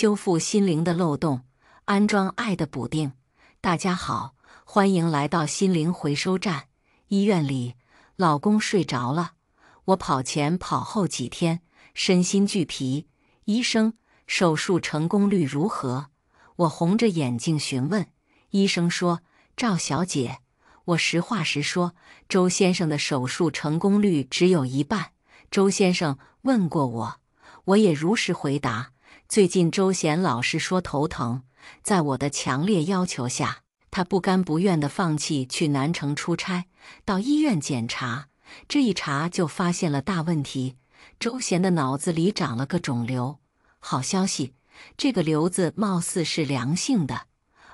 修复心灵的漏洞，安装爱的补丁。大家好，欢迎来到心灵回收站。医院里，老公睡着了，我跑前跑后几天，身心俱疲。医生，手术成功率如何？我红着眼睛询问。医生说：“赵小姐，我实话实说，周先生的手术成功率只有一半。”周先生问过我，我也如实回答。最近周贤老是说头疼，在我的强烈要求下，他不甘不愿的放弃去南城出差，到医院检查。这一查就发现了大问题，周贤的脑子里长了个肿瘤。好消息，这个瘤子貌似是良性的，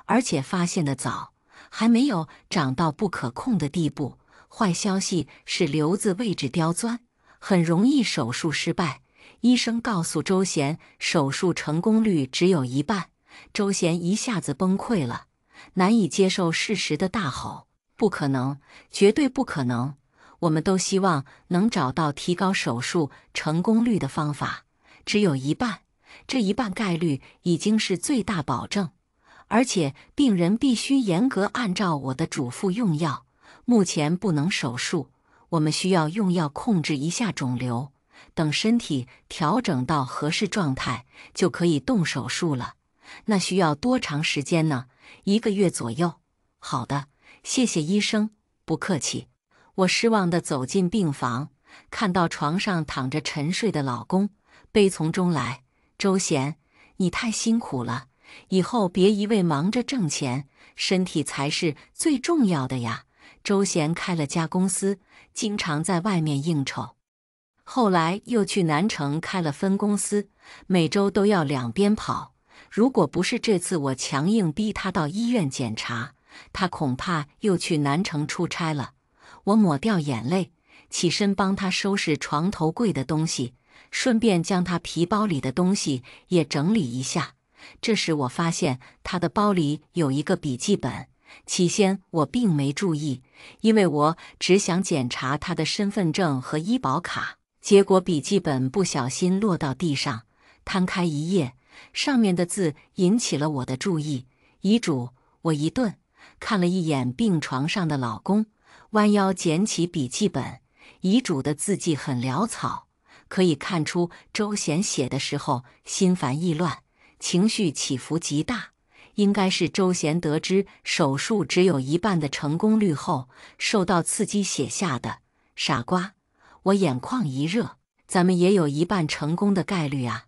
而且发现的早，还没有长到不可控的地步。坏消息是瘤子位置刁钻，很容易手术失败。医生告诉周贤，手术成功率只有一半。周贤一下子崩溃了，难以接受事实的大吼：“不可能，绝对不可能！”我们都希望能找到提高手术成功率的方法。只有一半，这一半概率已经是最大保证。而且病人必须严格按照我的嘱咐用药。目前不能手术，我们需要用药控制一下肿瘤。等身体调整到合适状态，就可以动手术了。那需要多长时间呢？一个月左右。好的，谢谢医生。不客气。我失望地走进病房，看到床上躺着沉睡的老公，悲从中来。周贤，你太辛苦了，以后别一味忙着挣钱，身体才是最重要的呀。周贤开了家公司，经常在外面应酬。后来又去南城开了分公司，每周都要两边跑。如果不是这次我强硬逼他到医院检查，他恐怕又去南城出差了。我抹掉眼泪，起身帮他收拾床头柜的东西，顺便将他皮包里的东西也整理一下。这时我发现他的包里有一个笔记本，起先我并没注意，因为我只想检查他的身份证和医保卡。结果笔记本不小心落到地上，摊开一页，上面的字引起了我的注意。遗嘱，我一顿，看了一眼病床上的老公，弯腰捡起笔记本。遗嘱的字迹很潦草，可以看出周贤写的时候心烦意乱，情绪起伏极大。应该是周贤得知手术只有一半的成功率后，受到刺激写下的。傻瓜。我眼眶一热，咱们也有一半成功的概率啊！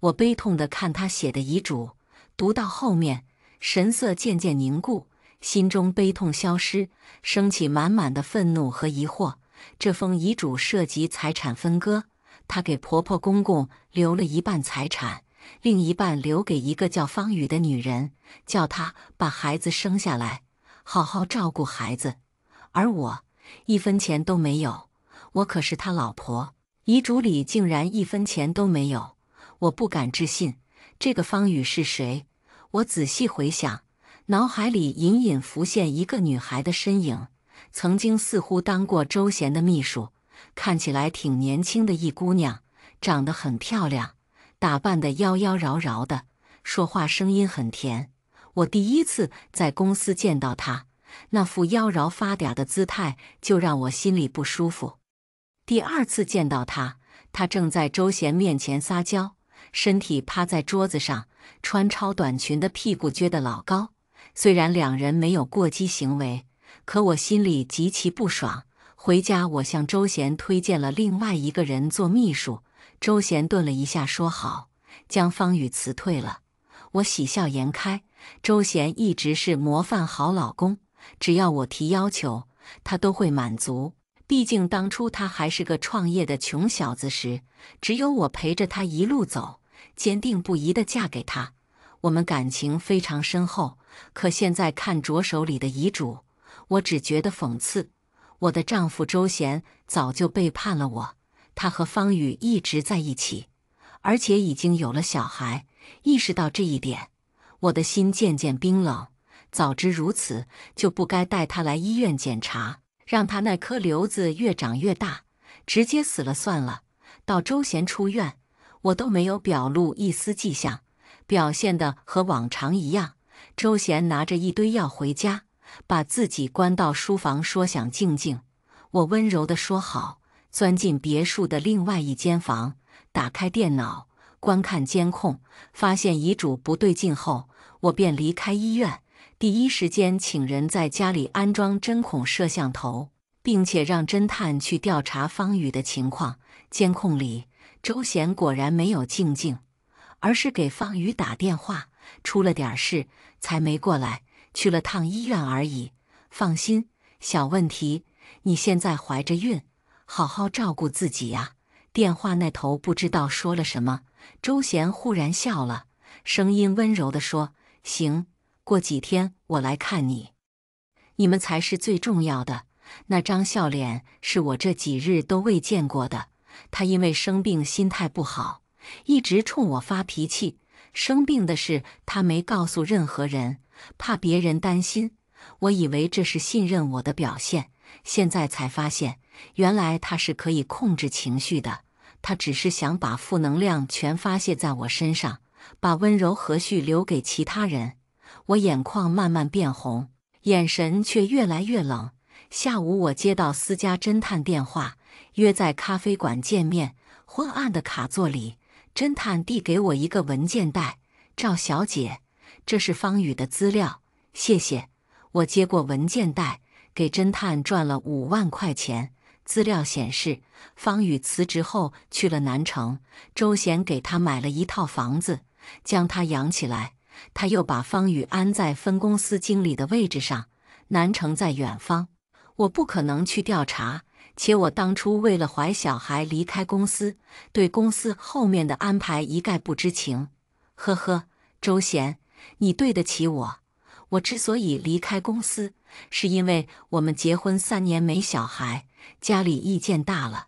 我悲痛地看他写的遗嘱，读到后面，神色渐渐凝固，心中悲痛消失，升起满满的愤怒和疑惑。这封遗嘱涉及财产分割，他给婆婆公公留了一半财产，另一半留给一个叫方宇的女人，叫她把孩子生下来，好好照顾孩子，而我一分钱都没有。我可是他老婆，遗嘱里竟然一分钱都没有，我不敢置信。这个方宇是谁？我仔细回想，脑海里隐隐浮现一个女孩的身影，曾经似乎当过周贤的秘书，看起来挺年轻的一姑娘，长得很漂亮，打扮得妖妖娆娆的，说话声音很甜。我第一次在公司见到她，那副妖娆发嗲的姿态就让我心里不舒服。第二次见到他，他正在周贤面前撒娇，身体趴在桌子上，穿超短裙的屁股撅得老高。虽然两人没有过激行为，可我心里极其不爽。回家，我向周贤推荐了另外一个人做秘书。周贤顿了一下，说：“好，将方宇辞退了。”我喜笑颜开。周贤一直是模范好老公，只要我提要求，他都会满足。毕竟当初他还是个创业的穷小子时，只有我陪着他一路走，坚定不移地嫁给他。我们感情非常深厚。可现在看着手里的遗嘱，我只觉得讽刺。我的丈夫周贤早就背叛了我，他和方宇一直在一起，而且已经有了小孩。意识到这一点，我的心渐渐冰冷。早知如此，就不该带他来医院检查。让他那颗瘤子越长越大，直接死了算了。到周贤出院，我都没有表露一丝迹象，表现的和往常一样。周贤拿着一堆药回家，把自己关到书房，说想静静。我温柔的说好，钻进别墅的另外一间房，打开电脑观看监控，发现遗嘱不对劲后，我便离开医院。第一时间请人在家里安装针孔摄像头，并且让侦探去调查方宇的情况。监控里，周贤果然没有静静，而是给方宇打电话，出了点事，才没过来，去了趟医院而已。放心，小问题。你现在怀着孕，好好照顾自己呀。电话那头不知道说了什么，周贤忽然笑了，声音温柔地说：“行。”过几天我来看你，你们才是最重要的。那张笑脸是我这几日都未见过的。他因为生病，心态不好，一直冲我发脾气。生病的事他没告诉任何人，怕别人担心。我以为这是信任我的表现，现在才发现，原来他是可以控制情绪的。他只是想把负能量全发泄在我身上，把温柔和煦留给其他人。我眼眶慢慢变红，眼神却越来越冷。下午，我接到私家侦探电话，约在咖啡馆见面。昏暗的卡座里，侦探递给我一个文件袋：“赵小姐，这是方宇的资料。”谢谢。我接过文件袋，给侦探赚了五万块钱。资料显示，方宇辞职后去了南城，周贤给他买了一套房子，将他养起来。他又把方宇安在分公司经理的位置上。南城在远方，我不可能去调查。且我当初为了怀小孩离开公司，对公司后面的安排一概不知情。呵呵，周贤，你对得起我。我之所以离开公司，是因为我们结婚三年没小孩，家里意见大了，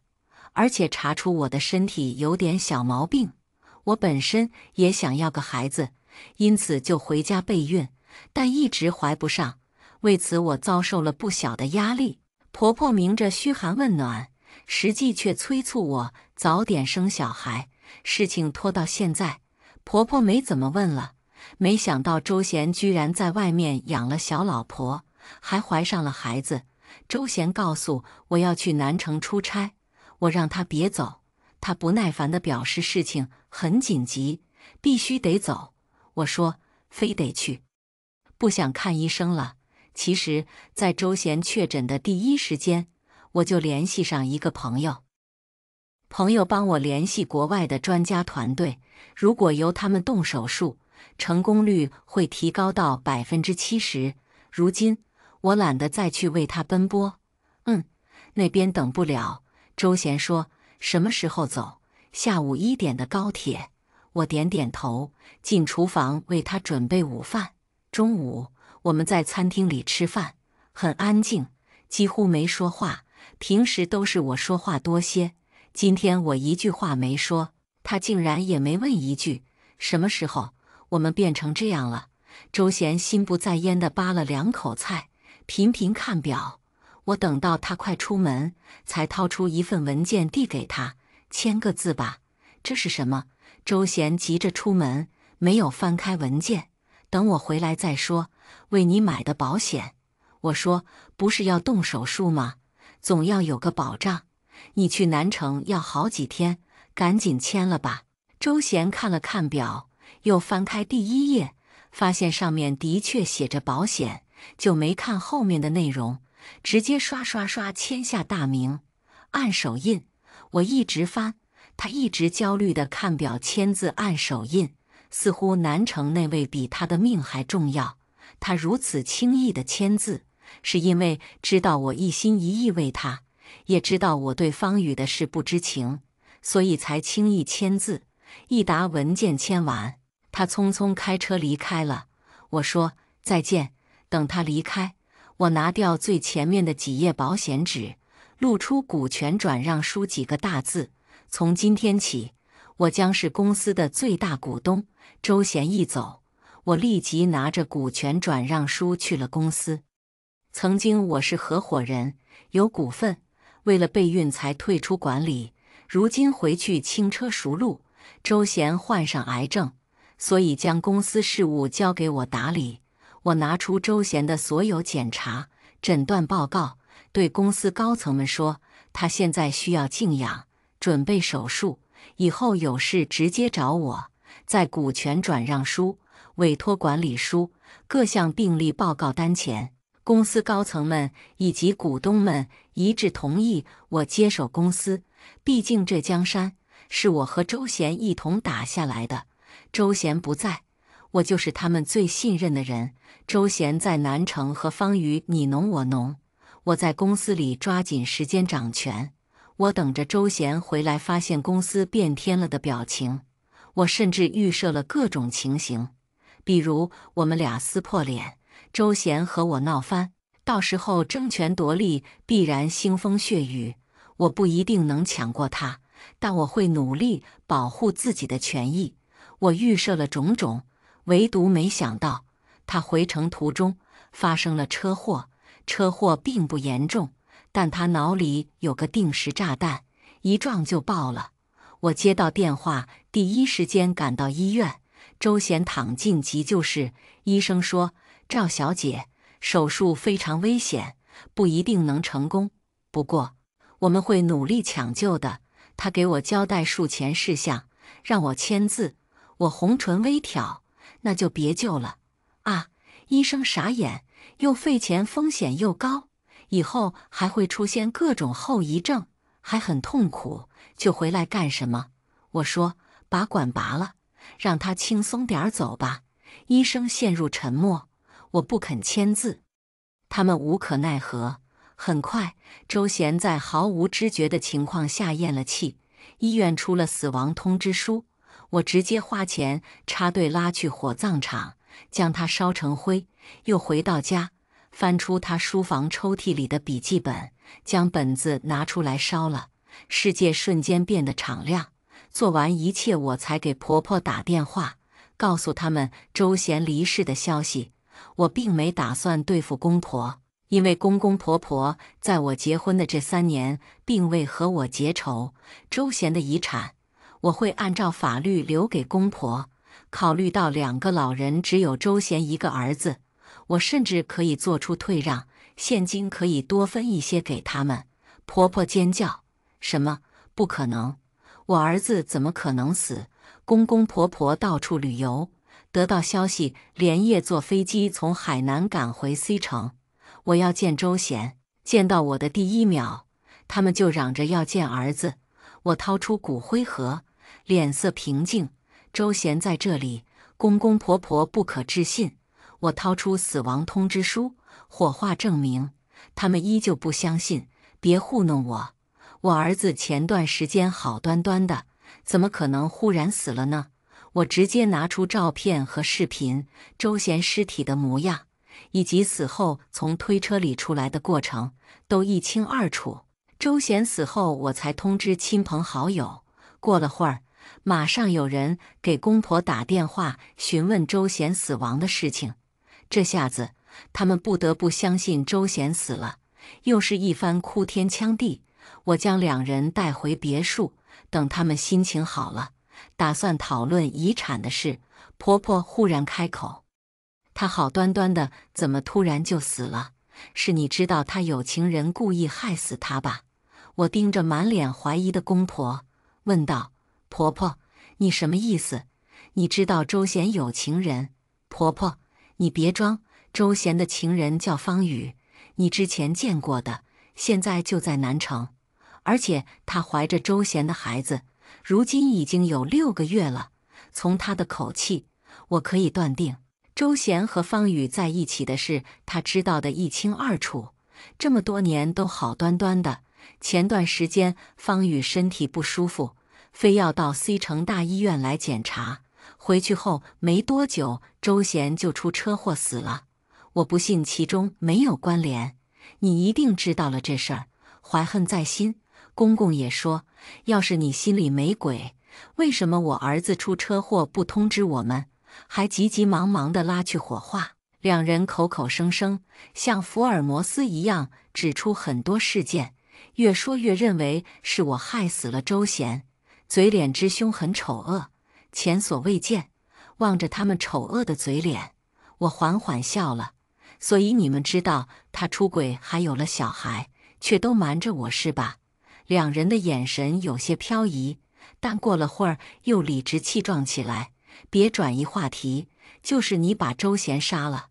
而且查出我的身体有点小毛病。我本身也想要个孩子。因此就回家备孕，但一直怀不上。为此我遭受了不小的压力。婆婆明着嘘寒问暖，实际却催促我早点生小孩。事情拖到现在，婆婆没怎么问了。没想到周贤居然在外面养了小老婆，还怀上了孩子。周贤告诉我要去南城出差，我让他别走，他不耐烦地表示事情很紧急，必须得走。我说：“非得去，不想看医生了。”其实，在周贤确诊的第一时间，我就联系上一个朋友，朋友帮我联系国外的专家团队。如果由他们动手术，成功率会提高到百分之七十。如今，我懒得再去为他奔波。嗯，那边等不了。周贤说：“什么时候走？下午一点的高铁。”我点点头，进厨房为他准备午饭。中午我们在餐厅里吃饭，很安静，几乎没说话。平时都是我说话多些，今天我一句话没说，他竟然也没问一句。什么时候我们变成这样了？周贤心不在焉地扒了两口菜，频频看表。我等到他快出门，才掏出一份文件递给他：“签个字吧，这是什么？”周贤急着出门，没有翻开文件，等我回来再说。为你买的保险，我说不是要动手术吗？总要有个保障。你去南城要好几天，赶紧签了吧。周贤看了看表，又翻开第一页，发现上面的确写着保险，就没看后面的内容，直接刷刷刷签下大名，按手印。我一直翻。他一直焦虑地看表、签字、按手印，似乎南城那位比他的命还重要。他如此轻易地签字，是因为知道我一心一意为他，也知道我对方宇的事不知情，所以才轻易签字。一沓文件签完，他匆匆开车离开了。我说再见。等他离开，我拿掉最前面的几页保险纸，露出“股权转让书”几个大字。从今天起，我将是公司的最大股东。周贤一走，我立即拿着股权转让书去了公司。曾经我是合伙人，有股份，为了备孕才退出管理。如今回去轻车熟路。周贤患上癌症，所以将公司事务交给我打理。我拿出周贤的所有检查诊断报告，对公司高层们说，他现在需要静养。准备手术以后有事直接找我。在股权转让书、委托管理书、各项病例报告单前，公司高层们以及股东们一致同意我接手公司。毕竟这江山是我和周贤一同打下来的。周贤不在，我就是他们最信任的人。周贤在南城和方宇你侬我侬，我在公司里抓紧时间掌权。我等着周贤回来，发现公司变天了的表情。我甚至预设了各种情形，比如我们俩撕破脸，周贤和我闹翻，到时候争权夺利必然腥风血雨，我不一定能抢过他，但我会努力保护自己的权益。我预设了种种，唯独没想到他回城途中发生了车祸，车祸并不严重。但他脑里有个定时炸弹，一撞就爆了。我接到电话，第一时间赶到医院。周贤躺进急救室，医生说：“赵小姐手术非常危险，不一定能成功，不过我们会努力抢救的。”他给我交代术前事项，让我签字。我红唇微挑：“那就别救了啊！”医生傻眼，又费钱，风险又高。以后还会出现各种后遗症，还很痛苦，就回来干什么？我说把管拔了，让他轻松点走吧。医生陷入沉默，我不肯签字，他们无可奈何。很快，周贤在毫无知觉的情况下咽了气。医院出了死亡通知书，我直接花钱插队拉去火葬场，将他烧成灰，又回到家。翻出他书房抽屉里的笔记本，将本子拿出来烧了。世界瞬间变得敞亮。做完一切，我才给婆婆打电话，告诉他们周贤离世的消息。我并没打算对付公婆，因为公公婆婆在我结婚的这三年并未和我结仇。周贤的遗产，我会按照法律留给公婆。考虑到两个老人只有周贤一个儿子。我甚至可以做出退让，现金可以多分一些给他们。婆婆尖叫：“什么？不可能！我儿子怎么可能死？”公公婆婆到处旅游，得到消息，连夜坐飞机从海南赶回 C 城。我要见周贤。见到我的第一秒，他们就嚷着要见儿子。我掏出骨灰盒，脸色平静。周贤在这里。公公婆婆不可置信。我掏出死亡通知书、火化证明，他们依旧不相信。别糊弄我！我儿子前段时间好端端的，怎么可能忽然死了呢？我直接拿出照片和视频，周贤尸体的模样，以及死后从推车里出来的过程，都一清二楚。周贤死后，我才通知亲朋好友。过了会儿，马上有人给公婆打电话询问周贤死亡的事情。这下子，他们不得不相信周贤死了，又是一番哭天抢地。我将两人带回别墅，等他们心情好了，打算讨论遗产的事。婆婆忽然开口：“她好端端的，怎么突然就死了？是你知道她有情人，故意害死她吧？”我盯着满脸怀疑的公婆，问道：“婆婆，你什么意思？你知道周贤有情人？”婆婆。你别装，周贤的情人叫方宇，你之前见过的，现在就在南城，而且他怀着周贤的孩子，如今已经有六个月了。从他的口气，我可以断定，周贤和方宇在一起的事，他知道得一清二楚。这么多年都好端端的，前段时间方宇身体不舒服，非要到 C 城大医院来检查。回去后没多久，周贤就出车祸死了。我不信其中没有关联，你一定知道了这事儿，怀恨在心。公公也说，要是你心里没鬼，为什么我儿子出车祸不通知我们，还急急忙忙的拉去火化？两人口口声声像福尔摩斯一样指出很多事件，越说越认为是我害死了周贤，嘴脸之凶狠丑恶。前所未见，望着他们丑恶的嘴脸，我缓缓笑了。所以你们知道他出轨还有了小孩，却都瞒着我，是吧？两人的眼神有些飘移，但过了会儿又理直气壮起来。别转移话题，就是你把周贤杀了。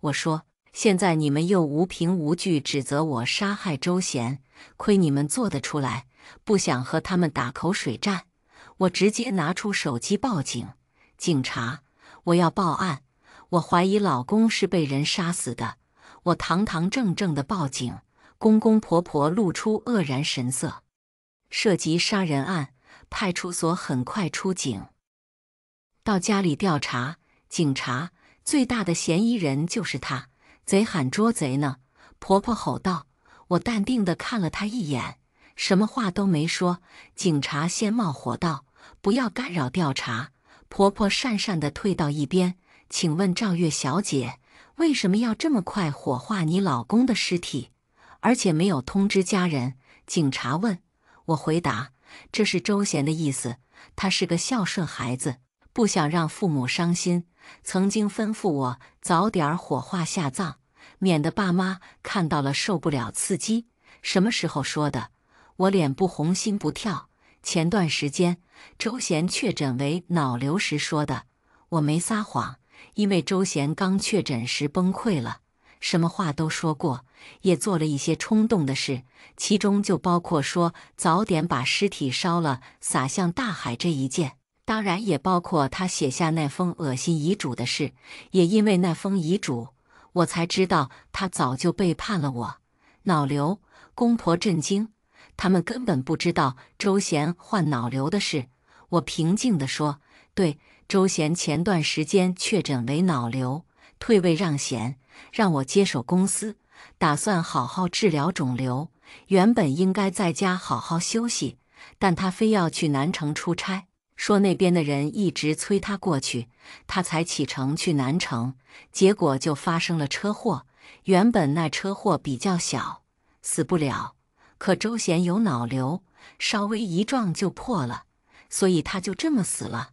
我说，现在你们又无凭无据指责我杀害周贤，亏你们做得出来！不想和他们打口水战。我直接拿出手机报警，警察，我要报案，我怀疑老公是被人杀死的，我堂堂正正的报警，公公婆婆露出愕然神色，涉及杀人案，派出所很快出警，到家里调查，警察最大的嫌疑人就是他，贼喊捉贼呢，婆婆吼道，我淡定的看了她一眼。什么话都没说，警察先冒火道：“不要干扰调查。”婆婆讪讪地退到一边。请问赵月小姐，为什么要这么快火化你老公的尸体，而且没有通知家人？警察问。我回答：“这是周贤的意思，他是个孝顺孩子，不想让父母伤心。曾经吩咐我早点火化下葬，免得爸妈看到了受不了刺激。”什么时候说的？我脸不红心不跳。前段时间周贤确诊为脑瘤时说的，我没撒谎，因为周贤刚确诊时崩溃了，什么话都说过，也做了一些冲动的事，其中就包括说早点把尸体烧了，撒向大海这一件。当然也包括他写下那封恶心遗嘱的事。也因为那封遗嘱，我才知道他早就背叛了我。脑瘤，公婆震惊。他们根本不知道周贤患脑瘤的事。我平静地说：“对，周贤前段时间确诊为脑瘤，退位让贤，让我接手公司，打算好好治疗肿瘤。原本应该在家好好休息，但他非要去南城出差，说那边的人一直催他过去，他才启程去南城。结果就发生了车祸。原本那车祸比较小，死不了。”可周贤有脑瘤，稍微一撞就破了，所以他就这么死了。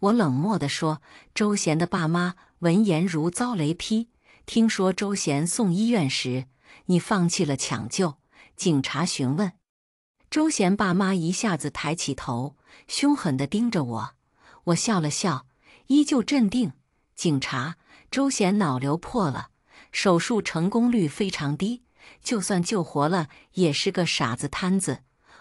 我冷漠的说：“周贤的爸妈闻言如遭雷劈。听说周贤送医院时，你放弃了抢救。”警察询问。周贤爸妈一下子抬起头，凶狠的盯着我。我笑了笑，依旧镇定。警察：周贤脑瘤破了，手术成功率非常低。就算救活了，也是个傻子摊子。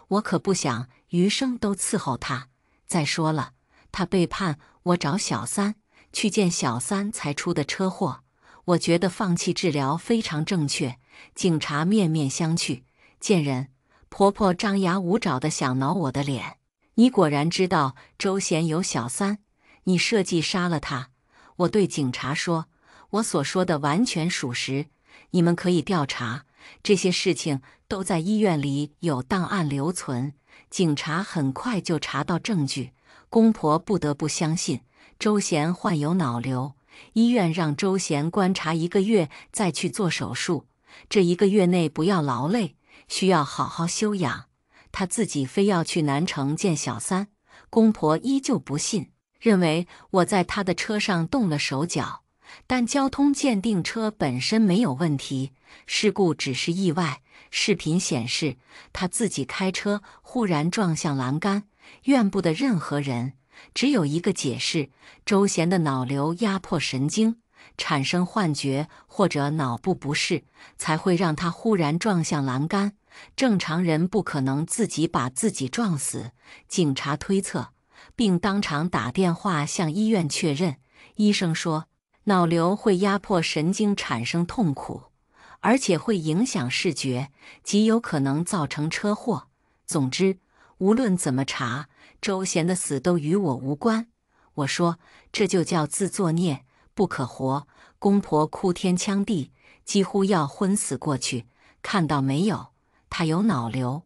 我可不想余生都伺候他。再说了，他背叛我，找小三去见小三才出的车祸。我觉得放弃治疗非常正确。警察面面相觑。贱人，婆婆张牙舞爪的想挠我的脸。你果然知道周贤有小三，你设计杀了他。我对警察说，我所说的完全属实，你们可以调查。这些事情都在医院里有档案留存，警察很快就查到证据，公婆不得不相信周贤患有脑瘤。医院让周贤观察一个月再去做手术，这一个月内不要劳累，需要好好休养。他自己非要去南城见小三，公婆依旧不信，认为我在他的车上动了手脚。但交通鉴定车本身没有问题，事故只是意外。视频显示他自己开车忽然撞向栏杆，怨不得任何人。只有一个解释：周贤的脑瘤压迫神经，产生幻觉或者脑部不适，才会让他忽然撞向栏杆。正常人不可能自己把自己撞死。警察推测，并当场打电话向医院确认。医生说。脑瘤会压迫神经，产生痛苦，而且会影响视觉，极有可能造成车祸。总之，无论怎么查，周贤的死都与我无关。我说，这就叫自作孽，不可活。公婆哭天抢地，几乎要昏死过去。看到没有？他有脑瘤，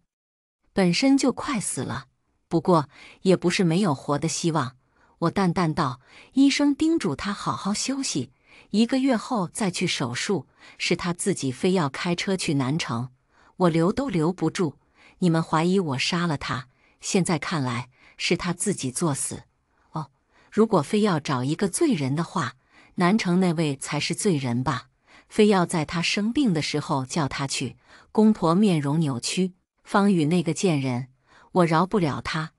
本身就快死了，不过也不是没有活的希望。我淡淡道：“医生叮嘱他好好休息，一个月后再去手术。是他自己非要开车去南城，我留都留不住。你们怀疑我杀了他，现在看来是他自己作死。哦，如果非要找一个罪人的话，南城那位才是罪人吧？非要在他生病的时候叫他去。公婆面容扭曲，方宇那个贱人，我饶不了他。”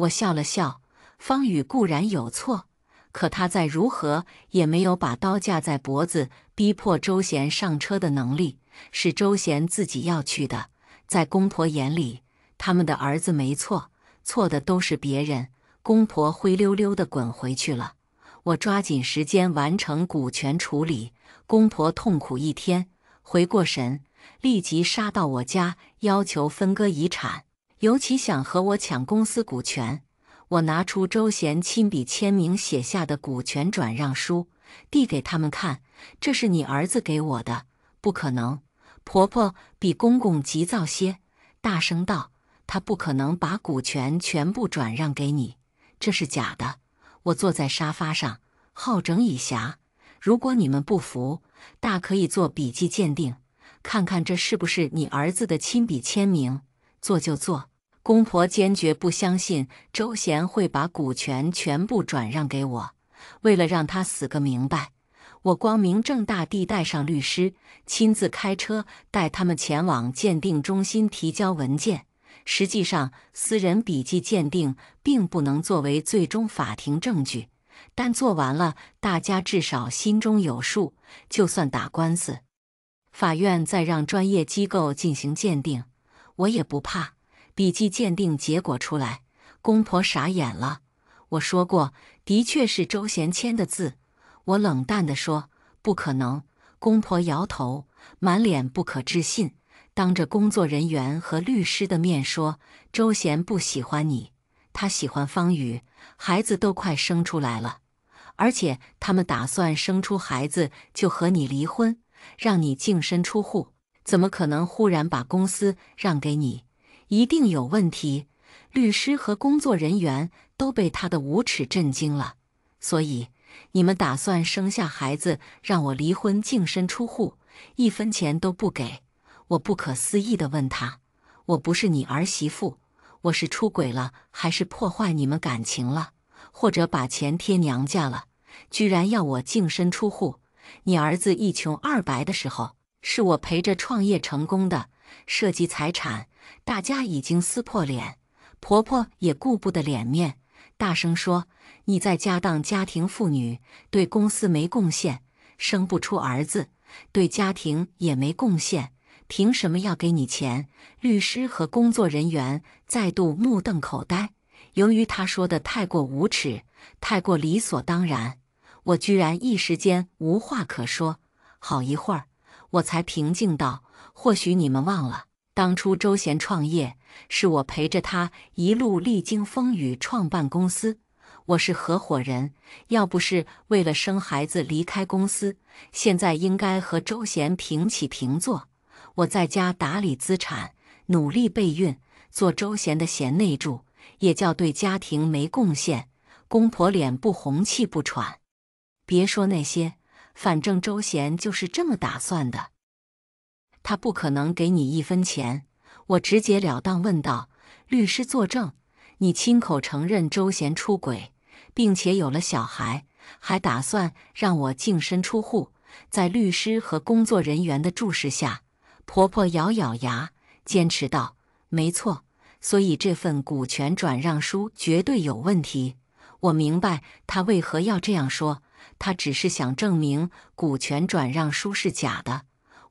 我笑了笑。方宇固然有错，可他再如何也没有把刀架在脖子逼迫周贤上车的能力。是周贤自己要去的。在公婆眼里，他们的儿子没错，错的都是别人。公婆灰溜溜的滚回去了。我抓紧时间完成股权处理。公婆痛苦一天，回过神，立即杀到我家，要求分割遗产，尤其想和我抢公司股权。我拿出周贤亲笔签名写下的股权转让书，递给他们看。这是你儿子给我的，不可能。婆婆比公公急躁些，大声道：“他不可能把股权全部转让给你，这是假的。”我坐在沙发上，好整以暇。如果你们不服，大可以做笔迹鉴定，看看这是不是你儿子的亲笔签名。做就做。公婆坚决不相信周贤会把股权全部转让给我。为了让他死个明白，我光明正大地带上律师，亲自开车带他们前往鉴定中心提交文件。实际上，私人笔迹鉴定并不能作为最终法庭证据，但做完了，大家至少心中有数。就算打官司，法院再让专业机构进行鉴定，我也不怕。笔记鉴定结果出来，公婆傻眼了。我说过，的确是周贤签的字。我冷淡地说：“不可能。”公婆摇头，满脸不可置信，当着工作人员和律师的面说：“周贤不喜欢你，他喜欢方宇，孩子都快生出来了，而且他们打算生出孩子就和你离婚，让你净身出户，怎么可能忽然把公司让给你？”一定有问题！律师和工作人员都被他的无耻震惊了。所以你们打算生下孩子，让我离婚净身出户，一分钱都不给？我不可思议地问他：“我不是你儿媳妇，我是出轨了，还是破坏你们感情了，或者把钱贴娘家了？居然要我净身出户！你儿子一穷二白的时候，是我陪着创业成功的，涉及财产。”大家已经撕破脸，婆婆也顾不得脸面，大声说：“你在家当家庭妇女，对公司没贡献，生不出儿子，对家庭也没贡献，凭什么要给你钱？”律师和工作人员再度目瞪口呆。由于她说的太过无耻，太过理所当然，我居然一时间无话可说。好一会儿，我才平静道：“或许你们忘了。”当初周贤创业，是我陪着他一路历经风雨创办公司，我是合伙人。要不是为了生孩子离开公司，现在应该和周贤平起平坐。我在家打理资产，努力备孕，做周贤的贤内助，也叫对家庭没贡献，公婆脸不红气不喘。别说那些，反正周贤就是这么打算的。他不可能给你一分钱，我直截了当问道：“律师作证，你亲口承认周贤出轨，并且有了小孩，还打算让我净身出户？”在律师和工作人员的注视下，婆婆咬咬牙，坚持道：“没错，所以这份股权转让书绝对有问题。”我明白他为何要这样说，他只是想证明股权转让书是假的。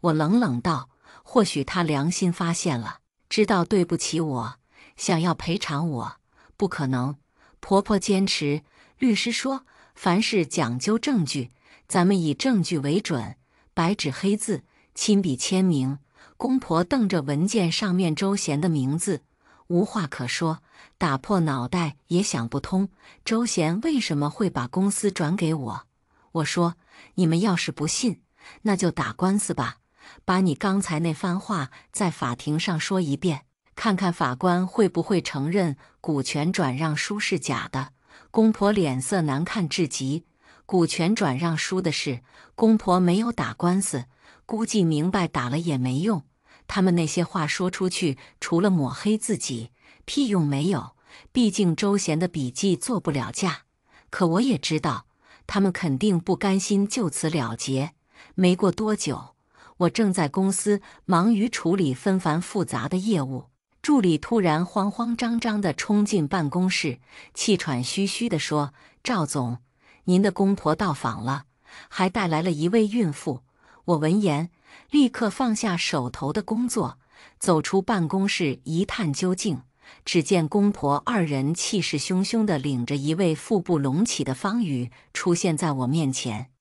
我冷冷道：“或许他良心发现了，知道对不起我，想要赔偿我，不可能。”婆婆坚持。律师说：“凡事讲究证据，咱们以证据为准，白纸黑字，亲笔签名。”公婆瞪着文件上面周贤的名字，无话可说，打破脑袋也想不通周贤为什么会把公司转给我。我说：“你们要是不信，那就打官司吧。”把你刚才那番话在法庭上说一遍，看看法官会不会承认股权转让书是假的。公婆脸色难看至极。股权转让书的事，公婆没有打官司，估计明白打了也没用。他们那些话说出去，除了抹黑自己，屁用没有。毕竟周贤的笔记做不了假。可我也知道，他们肯定不甘心就此了结。没过多久。我正在公司忙于处理纷繁复杂的业务，助理突然慌慌张张地冲进办公室，气喘吁吁地说：“赵总，您的公婆到访了，还带来了一位孕妇。”我闻言，立刻放下手头的工作，走出办公室一探究竟。只见公婆二人气势汹汹地领着一位腹部隆起的方宇出现在我面前。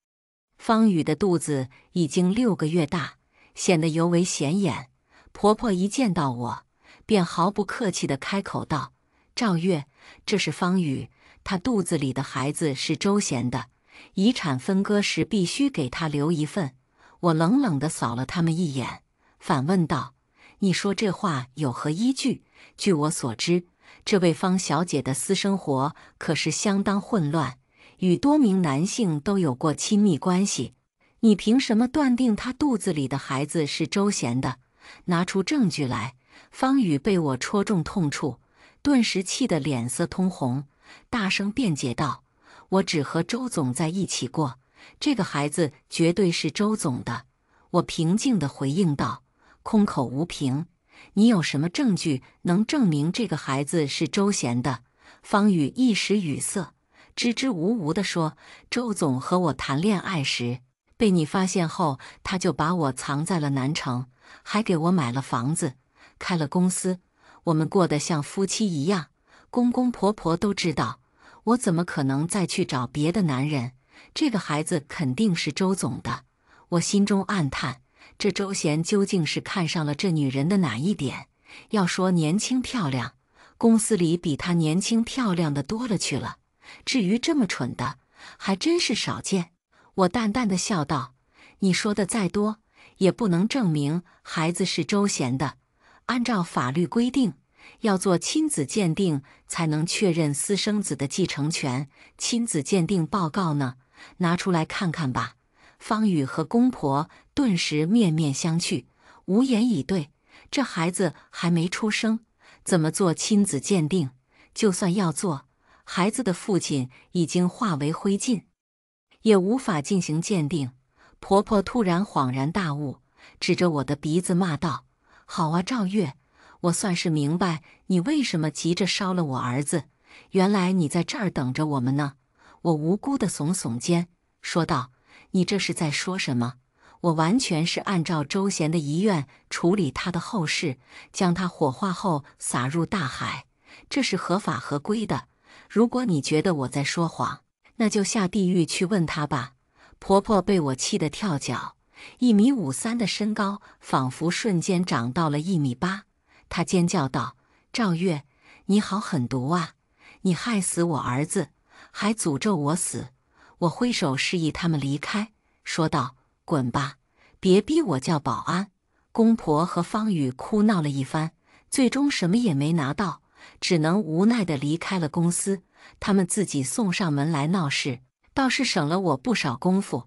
方宇的肚子已经六个月大，显得尤为显眼。婆婆一见到我，便毫不客气地开口道：“赵月，这是方宇，她肚子里的孩子是周贤的，遗产分割时必须给她留一份。”我冷冷地扫了他们一眼，反问道：“你说这话有何依据？据我所知，这位方小姐的私生活可是相当混乱。”与多名男性都有过亲密关系，你凭什么断定他肚子里的孩子是周贤的？拿出证据来！方宇被我戳中痛处，顿时气得脸色通红，大声辩解道：“我只和周总在一起过，这个孩子绝对是周总的。”我平静地回应道：“空口无凭，你有什么证据能证明这个孩子是周贤的？”方宇一时语塞。支支吾吾地说：“周总和我谈恋爱时被你发现后，他就把我藏在了南城，还给我买了房子，开了公司，我们过得像夫妻一样，公公婆婆都知道。我怎么可能再去找别的男人？这个孩子肯定是周总的。”我心中暗叹：“这周贤究竟是看上了这女人的哪一点？要说年轻漂亮，公司里比她年轻漂亮的多了去了。”至于这么蠢的，还真是少见。我淡淡的笑道：“你说的再多，也不能证明孩子是周贤的。按照法律规定，要做亲子鉴定才能确认私生子的继承权。亲子鉴定报告呢？拿出来看看吧。”方宇和公婆顿时面面相觑，无言以对。这孩子还没出生，怎么做亲子鉴定？就算要做。孩子的父亲已经化为灰烬，也无法进行鉴定。婆婆突然恍然大悟，指着我的鼻子骂道：“好啊，赵月，我算是明白你为什么急着烧了我儿子。原来你在这儿等着我们呢。”我无辜的耸耸肩，说道：“你这是在说什么？我完全是按照周贤的遗愿处理他的后事，将他火化后撒入大海，这是合法合规的。”如果你觉得我在说谎，那就下地狱去问他吧！婆婆被我气得跳脚，一米五三的身高仿佛瞬间长到了一米八。她尖叫道：“赵月，你好狠毒啊！你害死我儿子，还诅咒我死！”我挥手示意他们离开，说道：“滚吧，别逼我叫保安。”公婆和方宇哭闹了一番，最终什么也没拿到。只能无奈地离开了公司。他们自己送上门来闹事，倒是省了我不少功夫。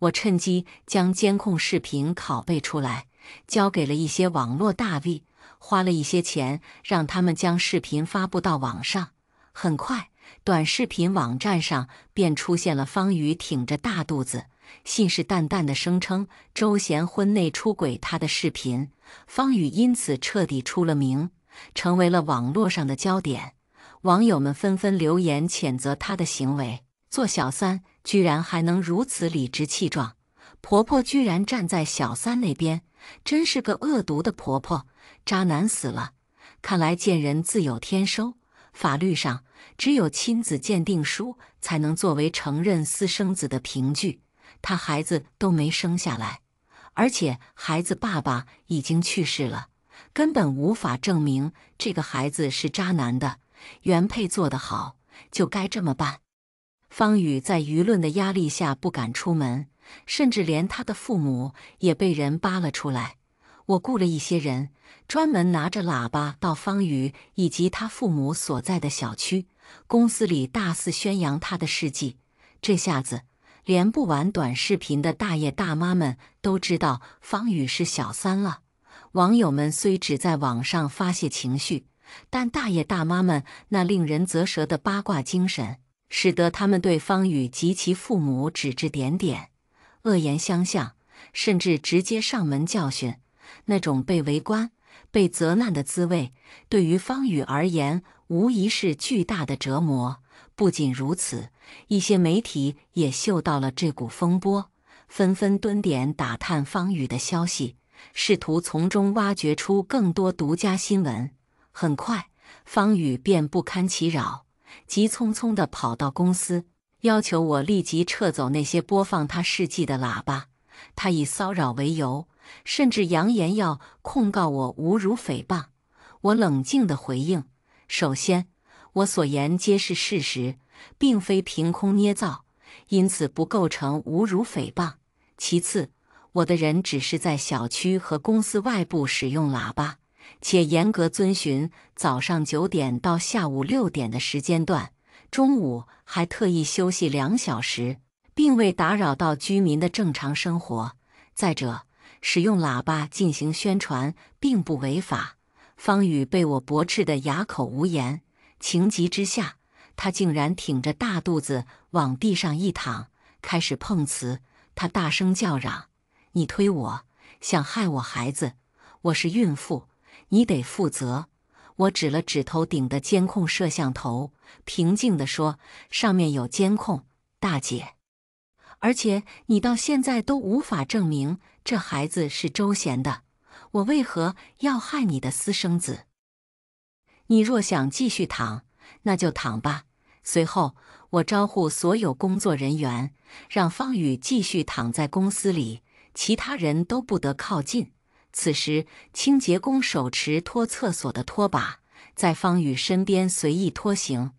我趁机将监控视频拷贝出来，交给了一些网络大 V，花了一些钱让他们将视频发布到网上。很快，短视频网站上便出现了方宇挺着大肚子、信誓旦旦地声称周贤婚内出轨他的视频。方宇因此彻底出了名。成为了网络上的焦点，网友们纷纷留言谴责她的行为。做小三居然还能如此理直气壮，婆婆居然站在小三那边，真是个恶毒的婆婆，渣男死了。看来贱人自有天收。法律上只有亲子鉴定书才能作为承认私生子的凭据，他孩子都没生下来，而且孩子爸爸已经去世了。根本无法证明这个孩子是渣男的原配做得好，就该这么办。方宇在舆论的压力下不敢出门，甚至连他的父母也被人扒了出来。我雇了一些人，专门拿着喇叭到方宇以及他父母所在的小区、公司里大肆宣扬他的事迹。这下子，连不玩短视频的大爷大妈们都知道方宇是小三了。网友们虽只在网上发泄情绪，但大爷大妈们那令人啧舌的八卦精神，使得他们对方宇及其父母指指点点、恶言相向，甚至直接上门教训。那种被围观、被责难的滋味，对于方宇而言无疑是巨大的折磨。不仅如此，一些媒体也嗅到了这股风波，纷纷蹲点打探方宇的消息。试图从中挖掘出更多独家新闻。很快，方宇便不堪其扰，急匆匆地跑到公司，要求我立即撤走那些播放他事迹的喇叭。他以骚扰为由，甚至扬言要控告我侮辱诽谤。我冷静地回应：首先，我所言皆是事实，并非凭空捏造，因此不构成侮辱诽谤；其次，我的人只是在小区和公司外部使用喇叭，且严格遵循早上九点到下午六点的时间段，中午还特意休息两小时，并未打扰到居民的正常生活。再者，使用喇叭进行宣传并不违法。方宇被我驳斥得哑口无言，情急之下，他竟然挺着大肚子往地上一躺，开始碰瓷。他大声叫嚷。你推我，想害我孩子？我是孕妇，你得负责。我指了指头顶的监控摄像头，平静地说：“上面有监控，大姐。而且你到现在都无法证明这孩子是周贤的，我为何要害你的私生子？你若想继续躺，那就躺吧。”随后，我招呼所有工作人员，让方宇继续躺在公司里。其他人都不得靠近。此时，清洁工手持拖厕所的拖把，在方宇身边随意拖行，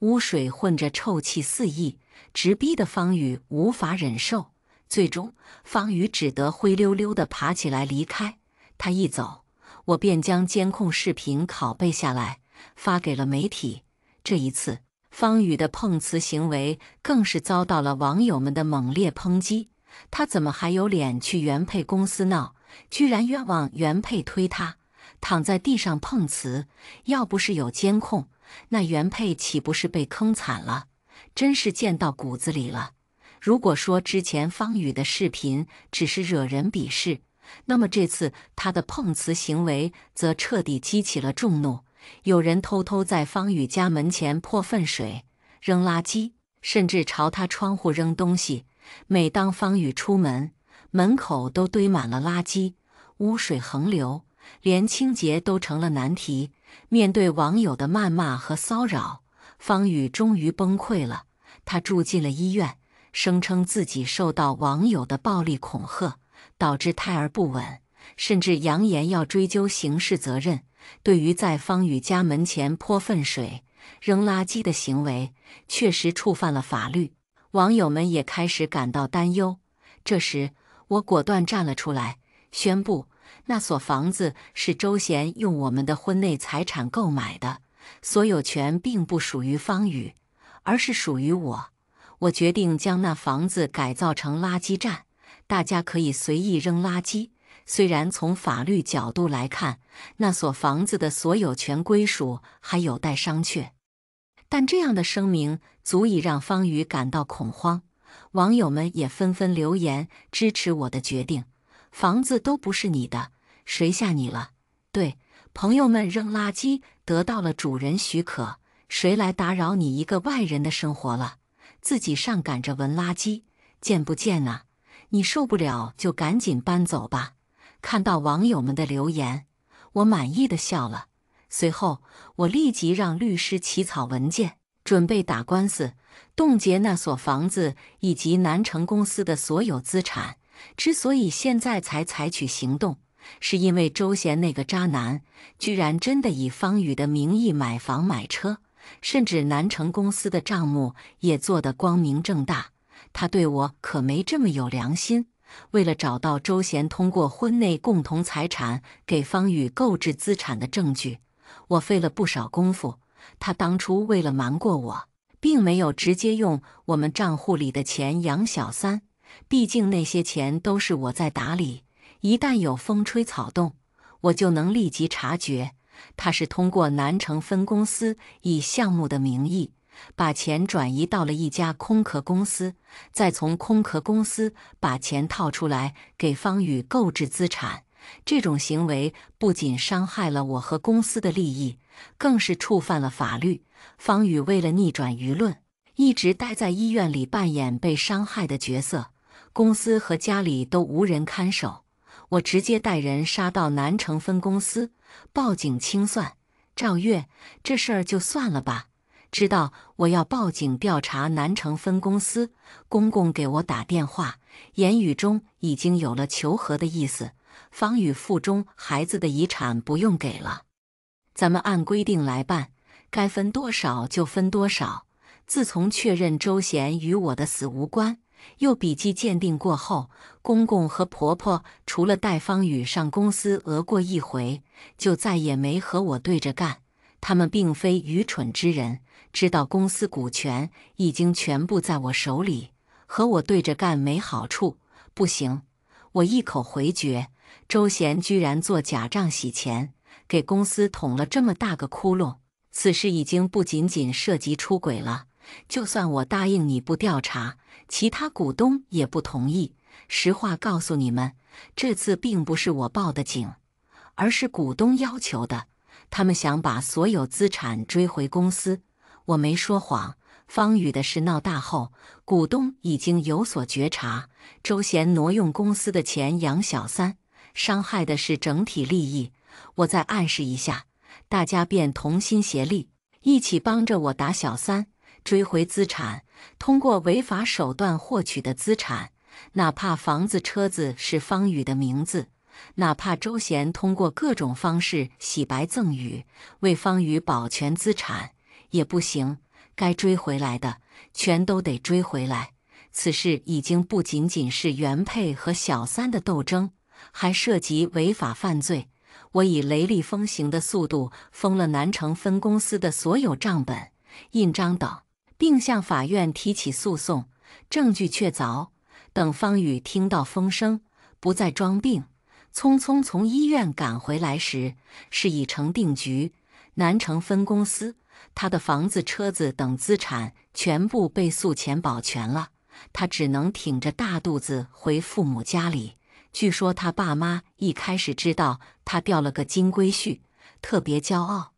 污水混着臭气四溢，直逼的方宇无法忍受。最终，方宇只得灰溜溜地爬起来离开。他一走，我便将监控视频拷贝下来，发给了媒体。这一次，方宇的碰瓷行为更是遭到了网友们的猛烈抨击。他怎么还有脸去原配公司闹？居然冤枉原配推他，躺在地上碰瓷。要不是有监控，那原配岂不是被坑惨了？真是贱到骨子里了。如果说之前方宇的视频只是惹人鄙视，那么这次他的碰瓷行为则彻底激起了众怒。有人偷偷在方宇家门前泼粪水、扔垃圾，甚至朝他窗户扔东西。每当方宇出门，门口都堆满了垃圾，污水横流，连清洁都成了难题。面对网友的谩骂和骚扰，方宇终于崩溃了，他住进了医院，声称自己受到网友的暴力恐吓，导致胎儿不稳，甚至扬言要追究刑事责任。对于在方宇家门前泼粪水、扔垃圾的行为，确实触犯了法律。网友们也开始感到担忧。这时，我果断站了出来，宣布那所房子是周贤用我们的婚内财产购买的，所有权并不属于方宇，而是属于我。我决定将那房子改造成垃圾站，大家可以随意扔垃圾。虽然从法律角度来看，那所房子的所有权归属还有待商榷。但这样的声明足以让方宇感到恐慌，网友们也纷纷留言支持我的决定。房子都不是你的，谁吓你了？对，朋友们扔垃圾得到了主人许可，谁来打扰你一个外人的生活了？自己上赶着闻垃圾，贱不贱啊？你受不了就赶紧搬走吧。看到网友们的留言，我满意的笑了。随后，我立即让律师起草文件，准备打官司，冻结那所房子以及南城公司的所有资产。之所以现在才采取行动，是因为周贤那个渣男居然真的以方宇的名义买房买车，甚至南城公司的账目也做得光明正大。他对我可没这么有良心。为了找到周贤通过婚内共同财产给方宇购置资产的证据。我费了不少功夫。他当初为了瞒过我，并没有直接用我们账户里的钱养小三，毕竟那些钱都是我在打理，一旦有风吹草动，我就能立即察觉。他是通过南城分公司以项目的名义，把钱转移到了一家空壳公司，再从空壳公司把钱套出来给方宇购置资产。这种行为不仅伤害了我和公司的利益，更是触犯了法律。方宇为了逆转舆论，一直待在医院里扮演被伤害的角色，公司和家里都无人看守。我直接带人杀到南城分公司，报警清算。赵月，这事儿就算了吧。知道我要报警调查南城分公司，公公给我打电话，言语中已经有了求和的意思。方宇腹中孩子的遗产不用给了，咱们按规定来办，该分多少就分多少。自从确认周贤与我的死无关，又笔迹鉴定过后，公公和婆婆除了带方宇上公司讹过一回，就再也没和我对着干。他们并非愚蠢之人，知道公司股权已经全部在我手里，和我对着干没好处。不行，我一口回绝。周贤居然做假账洗钱，给公司捅了这么大个窟窿。此事已经不仅仅涉及出轨了。就算我答应你不调查，其他股东也不同意。实话告诉你们，这次并不是我报的警，而是股东要求的。他们想把所有资产追回公司。我没说谎。方宇的事闹大后，股东已经有所觉察。周贤挪用公司的钱养小三。伤害的是整体利益。我再暗示一下，大家便同心协力，一起帮着我打小三，追回资产。通过违法手段获取的资产，哪怕房子、车子是方宇的名字，哪怕周贤通过各种方式洗白赠与，为方宇保全资产也不行。该追回来的，全都得追回来。此事已经不仅仅是原配和小三的斗争。还涉及违法犯罪，我以雷厉风行的速度封了南城分公司的所有账本、印章等，并向法院提起诉讼，证据确凿。等方宇听到风声，不再装病，匆匆从医院赶回来时，是已成定局。南城分公司、他的房子、车子等资产全部被诉前保全了，他只能挺着大肚子回父母家里。据说他爸妈一开始知道他钓了个金龟婿，特别骄傲。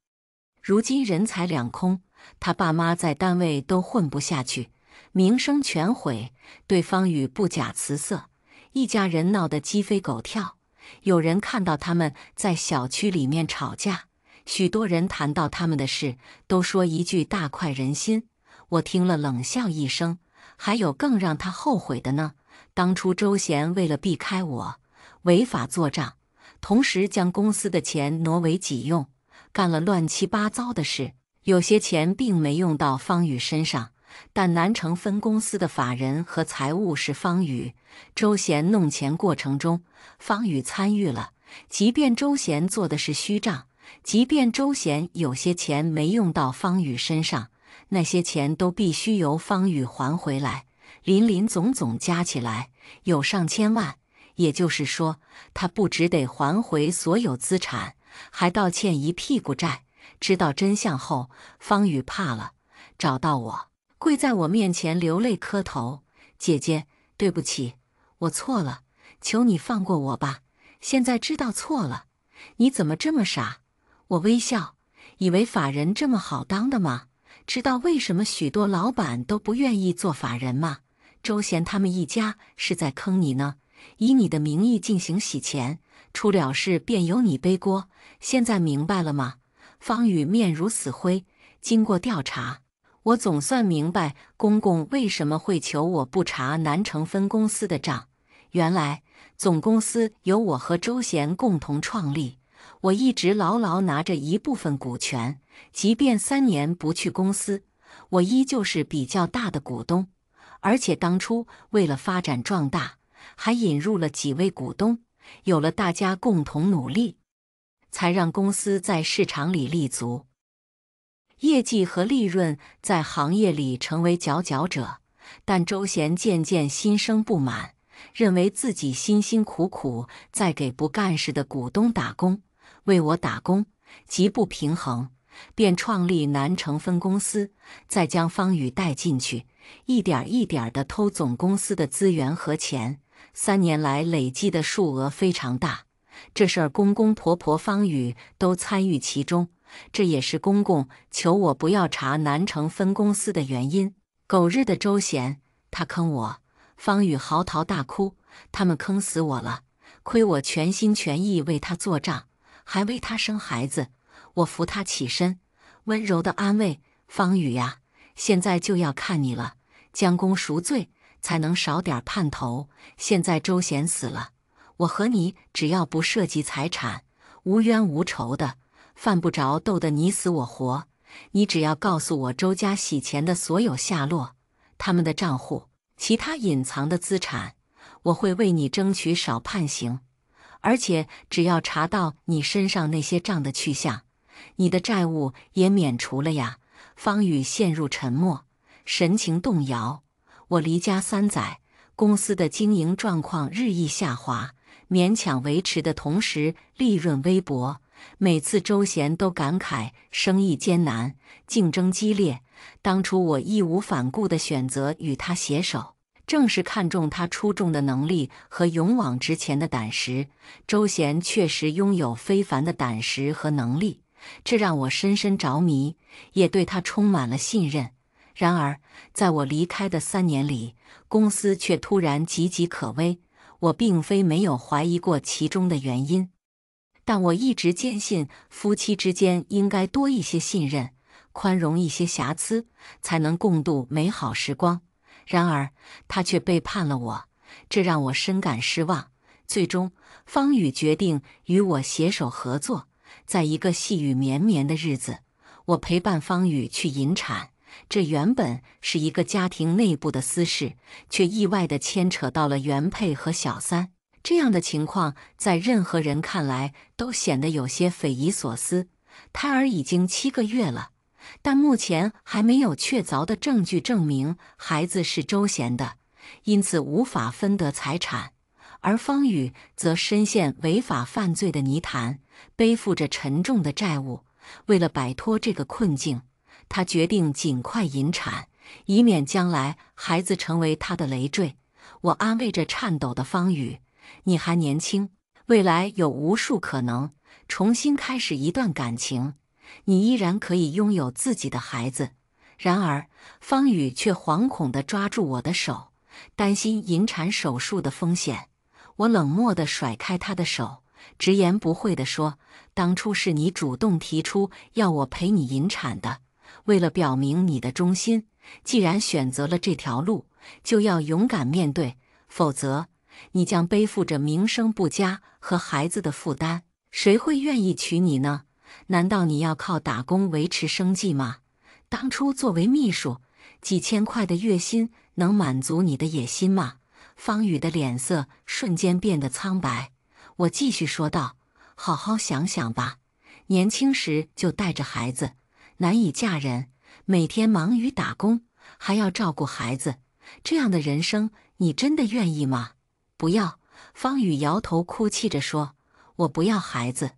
如今人财两空，他爸妈在单位都混不下去，名声全毁，对方宇不假辞色，一家人闹得鸡飞狗跳。有人看到他们在小区里面吵架，许多人谈到他们的事，都说一句“大快人心”。我听了冷笑一声，还有更让他后悔的呢。当初周贤为了避开我，违法做账，同时将公司的钱挪为己用，干了乱七八糟的事。有些钱并没用到方宇身上，但南城分公司的法人和财务是方宇。周贤弄钱过程中，方宇参与了。即便周贤做的是虚账，即便周贤有些钱没用到方宇身上，那些钱都必须由方宇还回来。林林总总加起来有上千万，也就是说，他不只得还回所有资产，还倒欠一屁股债。知道真相后，方宇怕了，找到我，跪在我面前流泪磕头：“姐姐，对不起，我错了，求你放过我吧。现在知道错了，你怎么这么傻？”我微笑，以为法人这么好当的吗？知道为什么许多老板都不愿意做法人吗？周贤他们一家是在坑你呢，以你的名义进行洗钱，出了事便由你背锅。现在明白了吗？方宇面如死灰。经过调查，我总算明白公公为什么会求我不查南城分公司的账。原来总公司由我和周贤共同创立，我一直牢牢拿着一部分股权，即便三年不去公司，我依旧是比较大的股东。而且当初为了发展壮大，还引入了几位股东，有了大家共同努力，才让公司在市场里立足，业绩和利润在行业里成为佼佼者。但周贤渐渐心生不满，认为自己辛辛苦苦在给不干事的股东打工，为我打工极不平衡，便创立南城分公司，再将方宇带进去。一点一点的偷总公司的资源和钱，三年来累积的数额非常大。这事儿公公婆婆方宇都参与其中，这也是公公求我不要查南城分公司的原因。狗日的周贤，他坑我！方宇嚎啕大哭，他们坑死我了！亏我全心全意为他做账，还为他生孩子。我扶他起身，温柔的安慰方宇呀。现在就要看你了，将功赎罪才能少点盼头。现在周贤死了，我和你只要不涉及财产，无冤无仇的，犯不着斗得你死我活。你只要告诉我周家洗钱的所有下落，他们的账户，其他隐藏的资产，我会为你争取少判刑。而且只要查到你身上那些账的去向，你的债务也免除了呀。方宇陷入沉默，神情动摇。我离家三载，公司的经营状况日益下滑，勉强维持的同时，利润微薄。每次周贤都感慨生意艰难，竞争激烈。当初我义无反顾的选择与他携手，正是看中他出众的能力和勇往直前的胆识。周贤确实拥有非凡的胆识和能力。这让我深深着迷，也对他充满了信任。然而，在我离开的三年里，公司却突然岌岌可危。我并非没有怀疑过其中的原因，但我一直坚信，夫妻之间应该多一些信任，宽容一些瑕疵，才能共度美好时光。然而，他却背叛了我，这让我深感失望。最终，方宇决定与我携手合作。在一个细雨绵绵的日子，我陪伴方宇去引产。这原本是一个家庭内部的私事，却意外地牵扯到了原配和小三。这样的情况在任何人看来都显得有些匪夷所思。胎儿已经七个月了，但目前还没有确凿的证据证明孩子是周贤的，因此无法分得财产。而方宇则深陷违法犯罪的泥潭。背负着沉重的债务，为了摆脱这个困境，他决定尽快引产，以免将来孩子成为他的累赘。我安慰着颤抖的方宇：“你还年轻，未来有无数可能，重新开始一段感情，你依然可以拥有自己的孩子。”然而，方宇却惶恐地抓住我的手，担心引产手术的风险。我冷漠地甩开他的手。直言不讳地说：“当初是你主动提出要我陪你引产的。为了表明你的忠心，既然选择了这条路，就要勇敢面对，否则你将背负着名声不佳和孩子的负担，谁会愿意娶你呢？难道你要靠打工维持生计吗？当初作为秘书，几千块的月薪能满足你的野心吗？”方宇的脸色瞬间变得苍白。我继续说道：“好好想想吧，年轻时就带着孩子，难以嫁人，每天忙于打工，还要照顾孩子，这样的人生，你真的愿意吗？”不要，方宇摇头哭泣着说：“我不要孩子，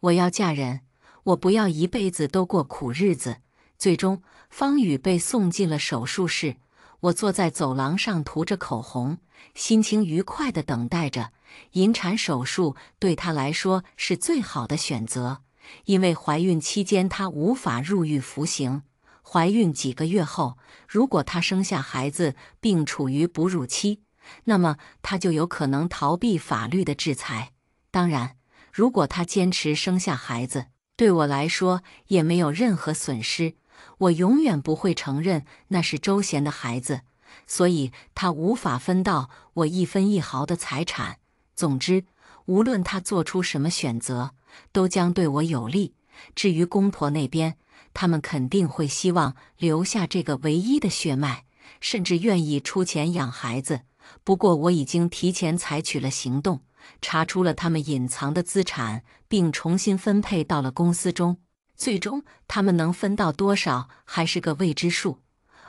我要嫁人，我不要一辈子都过苦日子。”最终，方宇被送进了手术室。我坐在走廊上涂着口红，心情愉快地等待着引产手术。对她来说是最好的选择，因为怀孕期间她无法入狱服刑。怀孕几个月后，如果她生下孩子并处于哺乳期，那么她就有可能逃避法律的制裁。当然，如果她坚持生下孩子，对我来说也没有任何损失。我永远不会承认那是周贤的孩子，所以他无法分到我一分一毫的财产。总之，无论他做出什么选择，都将对我有利。至于公婆那边，他们肯定会希望留下这个唯一的血脉，甚至愿意出钱养孩子。不过，我已经提前采取了行动，查出了他们隐藏的资产，并重新分配到了公司中。最终，他们能分到多少还是个未知数，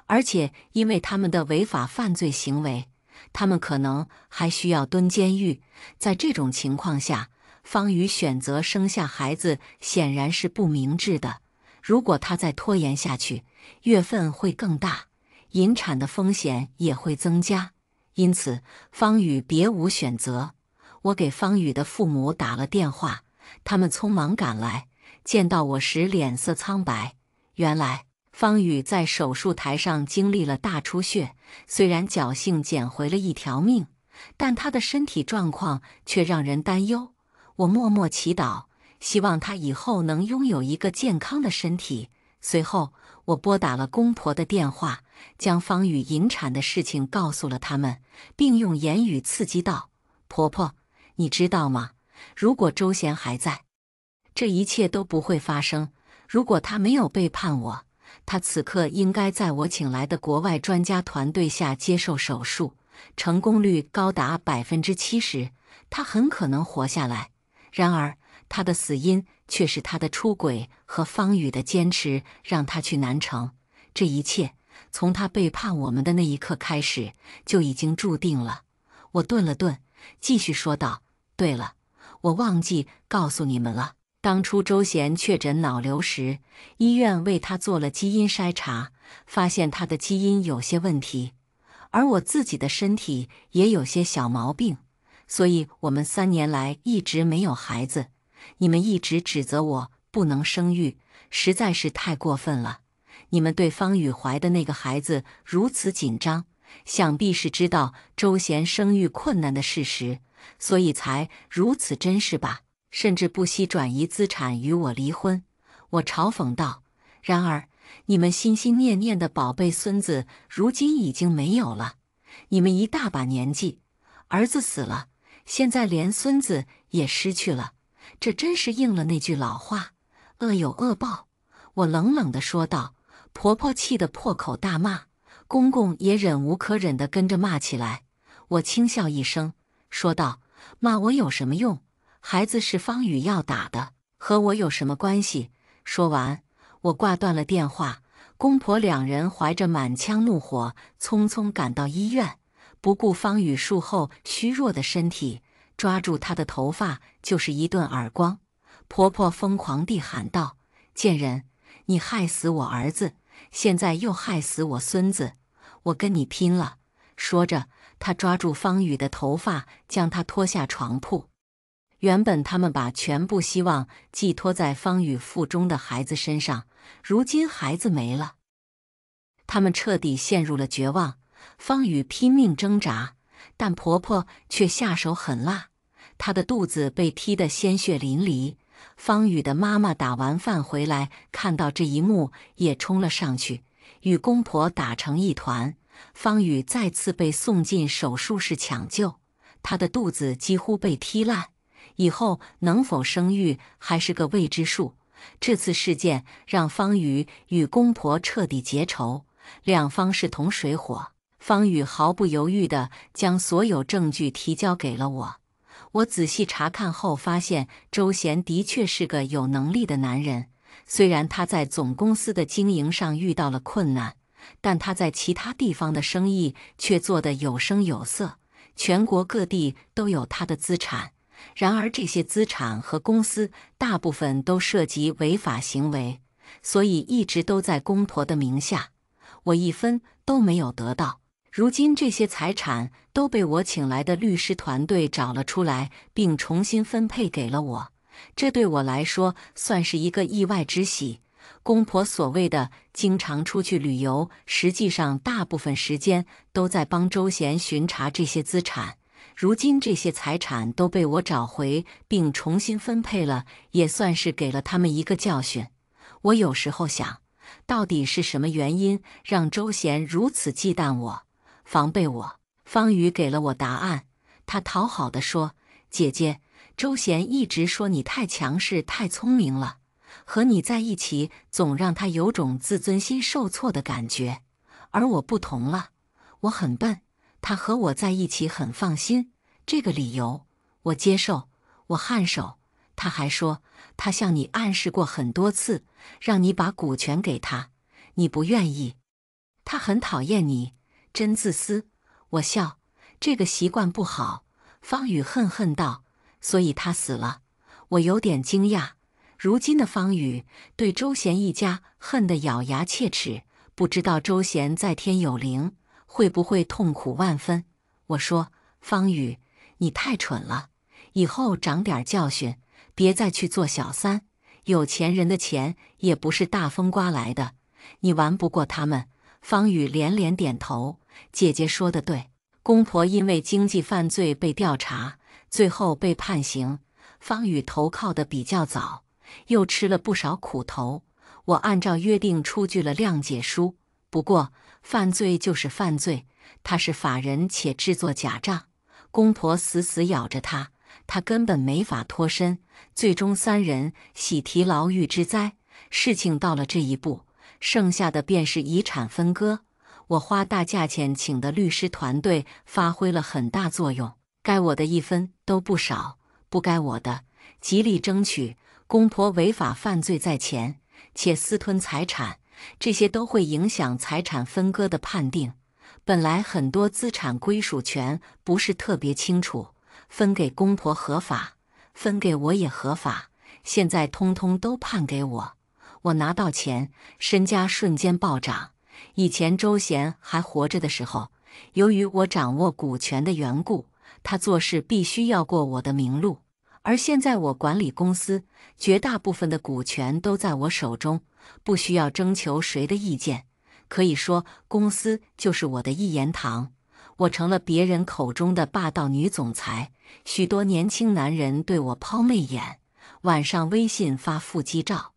而且因为他们的违法犯罪行为，他们可能还需要蹲监狱。在这种情况下，方宇选择生下孩子显然是不明智的。如果他再拖延下去，月份会更大，引产的风险也会增加。因此，方宇别无选择。我给方宇的父母打了电话，他们匆忙赶来。见到我时，脸色苍白。原来方宇在手术台上经历了大出血，虽然侥幸捡回了一条命，但他的身体状况却让人担忧。我默默祈祷，希望他以后能拥有一个健康的身体。随后，我拨打了公婆的电话，将方宇引产的事情告诉了他们，并用言语刺激道：“婆婆，你知道吗？如果周贤还在……”这一切都不会发生。如果他没有背叛我，他此刻应该在我请来的国外专家团队下接受手术，成功率高达百分之七十，他很可能活下来。然而，他的死因却是他的出轨和方宇的坚持让他去南城。这一切从他背叛我们的那一刻开始就已经注定了。我顿了顿，继续说道：“对了，我忘记告诉你们了。”当初周贤确诊脑瘤时，医院为他做了基因筛查，发现他的基因有些问题，而我自己的身体也有些小毛病，所以我们三年来一直没有孩子。你们一直指责我不能生育，实在是太过分了。你们对方宇怀的那个孩子如此紧张，想必是知道周贤生育困难的事实，所以才如此珍视吧。甚至不惜转移资产与我离婚，我嘲讽道。然而，你们心心念念的宝贝孙子，如今已经没有了。你们一大把年纪，儿子死了，现在连孙子也失去了，这真是应了那句老话：恶有恶报。我冷冷地说道。婆婆气得破口大骂，公公也忍无可忍地跟着骂起来。我轻笑一声，说道：“骂我有什么用？”孩子是方宇要打的，和我有什么关系？说完，我挂断了电话。公婆两人怀着满腔怒火，匆匆赶到医院，不顾方宇术后虚弱的身体，抓住他的头发就是一顿耳光。婆婆疯狂地喊道：“贱人，你害死我儿子，现在又害死我孙子，我跟你拼了！”说着，她抓住方宇的头发，将他拖下床铺。原本他们把全部希望寄托在方宇腹中的孩子身上，如今孩子没了，他们彻底陷入了绝望。方宇拼命挣扎，但婆婆却下手狠辣，她的肚子被踢得鲜血淋漓。方宇的妈妈打完饭回来，看到这一幕也冲了上去，与公婆打成一团。方宇再次被送进手术室抢救，她的肚子几乎被踢烂。以后能否生育还是个未知数。这次事件让方宇与公婆彻底结仇，两方势同水火。方宇毫不犹豫地将所有证据提交给了我。我仔细查看后发现，周贤的确是个有能力的男人。虽然他在总公司的经营上遇到了困难，但他在其他地方的生意却做得有声有色，全国各地都有他的资产。然而，这些资产和公司大部分都涉及违法行为，所以一直都在公婆的名下，我一分都没有得到。如今，这些财产都被我请来的律师团队找了出来，并重新分配给了我。这对我来说算是一个意外之喜。公婆所谓的经常出去旅游，实际上大部分时间都在帮周贤巡查这些资产。如今这些财产都被我找回并重新分配了，也算是给了他们一个教训。我有时候想，到底是什么原因让周贤如此忌惮我、防备我？方宇给了我答案。他讨好的说：“姐姐，周贤一直说你太强势、太聪明了，和你在一起总让他有种自尊心受挫的感觉。而我不同了，我很笨。”他和我在一起很放心，这个理由我接受。我颔首。他还说，他向你暗示过很多次，让你把股权给他，你不愿意。他很讨厌你，真自私。我笑，这个习惯不好。方宇恨恨道：“所以他死了。”我有点惊讶，如今的方宇对周贤一家恨得咬牙切齿，不知道周贤在天有灵。会不会痛苦万分？我说：“方宇，你太蠢了，以后长点教训，别再去做小三。有钱人的钱也不是大风刮来的，你玩不过他们。”方宇连连点头：“姐姐说的对。”公婆因为经济犯罪被调查，最后被判刑。方宇投靠的比较早，又吃了不少苦头。我按照约定出具了谅解书，不过。犯罪就是犯罪，他是法人且制作假账，公婆死死咬着他，他根本没法脱身。最终三人喜提牢狱之灾。事情到了这一步，剩下的便是遗产分割。我花大价钱请的律师团队发挥了很大作用，该我的一分都不少，不该我的极力争取。公婆违法犯罪在前，且私吞财产。这些都会影响财产分割的判定。本来很多资产归属权不是特别清楚，分给公婆合法，分给我也合法。现在通通都判给我，我拿到钱，身家瞬间暴涨。以前周贤还活着的时候，由于我掌握股权的缘故，他做事必须要过我的名录。而现在我管理公司，绝大部分的股权都在我手中，不需要征求谁的意见。可以说，公司就是我的一言堂。我成了别人口中的霸道女总裁，许多年轻男人对我抛媚眼，晚上微信发腹肌照，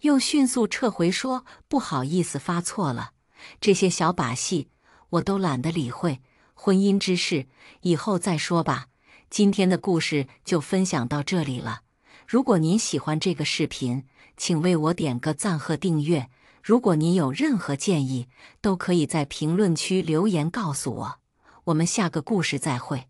又迅速撤回说不好意思发错了。这些小把戏我都懒得理会。婚姻之事，以后再说吧。今天的故事就分享到这里了。如果您喜欢这个视频，请为我点个赞和订阅。如果您有任何建议，都可以在评论区留言告诉我。我们下个故事再会。